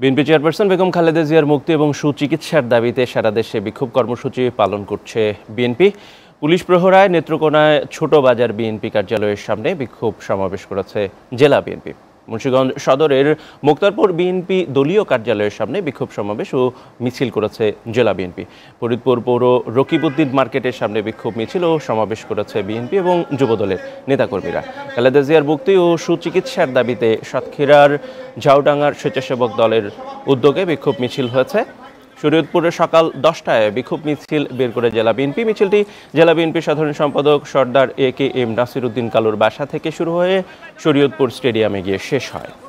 BNP chairperson Begum Khaleda জিয়ার মুক্তি এবং সুচিকিৎসার দাবিতে সারা দেশে বিক্ষোভ কর্মসূচি পালন করছে বিএনপি পুলিশ প্রহরায় নেত্রকোনায় ছোট বাজার বিএনপি কার্যালয়ের সামনে বিক্ষোভ সমাবেশ করেছে জেলা বিএনপি মুন্সীগঞ্জ সদরের মুক্তারপুর বিএনপি দলীয় কার্যালয়ের সামনে বিক্ষোভ সমাবেশ ও মিছিল করেছে জেলা বিএনপি ফরিদপুর পৌর রকিবউদ্দিন মার্কেটের সামনে বিক্ষোভ মিছিল ও সমাবেশ করেছে বিএনপি এবং যুবদলের নেতাকর্মীরা খালেদা জিয়ার মুক্তি ও সুচিকিৎসার দাবিতে সাতক্ষীরার ঝাউডাঙ্গার স্বেচ্ছাসেবক দলের উদ্যোগে বিক্ষোভ মিছিল হয়েছে শরীয়তপুরে সকাল দশটায় বিক্ষোভ মিছিল বের করে জেলা বিএনপি মিছিলটি জেলা বিএনপি সাধারণ সম্পাদক Sardar A K M Nasir Uddin কালুর বাসা থেকে শুরু হয়ে শরীয়তপুর স্টেডিয়ামে গিয়ে শেষ হয়